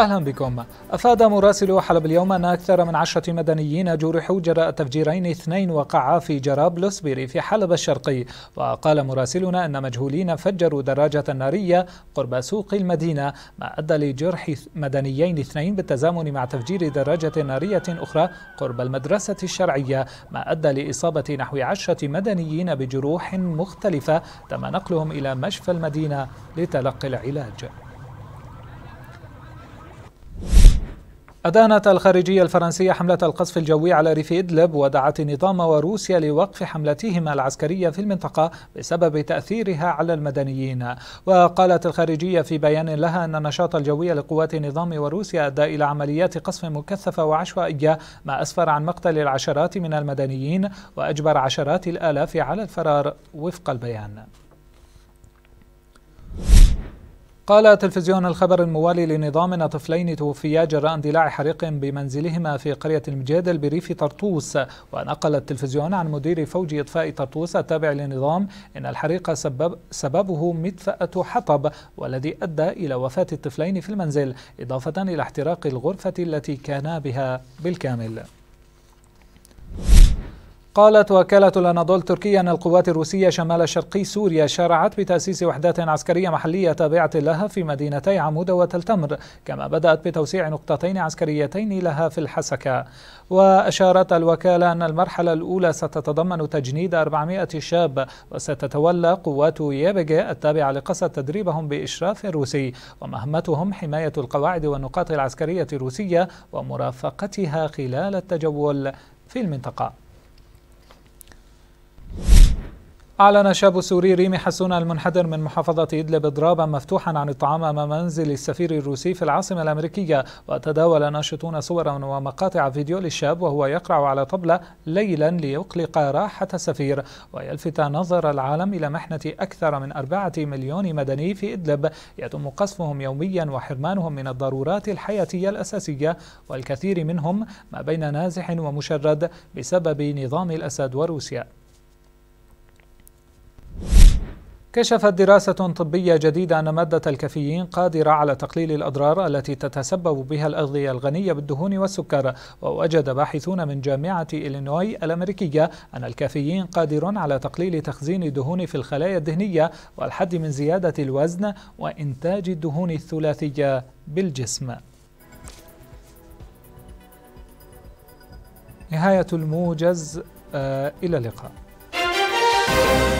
أهلا بكم أفاد مراسل حلب اليوم أن أكثر من عشرة مدنيين جرحوا جراء تفجيرين اثنين وقعا في جرابلس بريف حلب الشرقي وقال مراسلنا أن مجهولين فجروا دراجة نارية قرب سوق المدينة ما أدى لجرح مدنيين اثنين بالتزامن مع تفجير دراجة نارية أخرى قرب المدرسة الشرعية ما أدى لإصابة نحو عشرة مدنيين بجروح مختلفة تم نقلهم إلى مشفى المدينة لتلقي العلاج أدانت الخارجية الفرنسية حملة القصف الجوي على ريف إدلب ودعت النظام وروسيا لوقف حملتهما العسكرية في المنطقة بسبب تأثيرها على المدنيين وقالت الخارجية في بيان لها أن النشاط الجوي لقوات النظام وروسيا أدى إلى عمليات قصف مكثفة وعشوائية ما أسفر عن مقتل العشرات من المدنيين وأجبر عشرات الآلاف على الفرار وفق البيان قال تلفزيون الخبر الموالي لنظامنا طفلين توفيا جراء اندلاع حريق بمنزلهما في قرية المجادل بريف طرطوس ونقل التلفزيون عن مدير فوج إطفاء طرطوس التابع للنظام إن الحريق سبب سببه مدفأة حطب والذي أدى إلى وفاة الطفلين في المنزل إضافة إلى احتراق الغرفة التي كانا بها بالكامل قالت وكالة الأناضول التركية أن القوات الروسية شمال شرقي سوريا شرعت بتأسيس وحدات عسكرية محلية تابعة لها في مدينتي عمودة وتلتمر كما بدأت بتوسيع نقطتين عسكريتين لها في الحسكة وأشارت الوكالة أن المرحلة الأولى ستتضمن تجنيد 400 شاب وستتولى قوات يابجي التابعة لقصة تدريبهم بإشراف روسي ومهمتهم حماية القواعد والنقاط العسكرية الروسية ومرافقتها خلال التجول في المنطقة أعلن شاب سوري ريمي حسون المنحدر من محافظة إدلب إضرابا مفتوحا عن الطعام أمام منزل السفير الروسي في العاصمة الأمريكية وتداول ناشطون صورا ومقاطع فيديو للشاب وهو يقرع على طبلة ليلا ليقلق راحة السفير ويلفت نظر العالم إلى محنة أكثر من أربعة مليون مدني في إدلب يتم قصفهم يوميا وحرمانهم من الضرورات الحياتية الأساسية والكثير منهم ما بين نازح ومشرد بسبب نظام الأسد وروسيا كشفت دراسة طبية جديدة أن مادة الكافيين قادرة على تقليل الأضرار التي تتسبب بها الأغذية الغنية بالدهون والسكر، ووجد باحثون من جامعة إلينوي الأمريكية أن الكافيين قادر على تقليل تخزين الدهون في الخلايا الدهنية والحد من زيادة الوزن وإنتاج الدهون الثلاثية بالجسم. نهاية الموجز آه إلى اللقاء.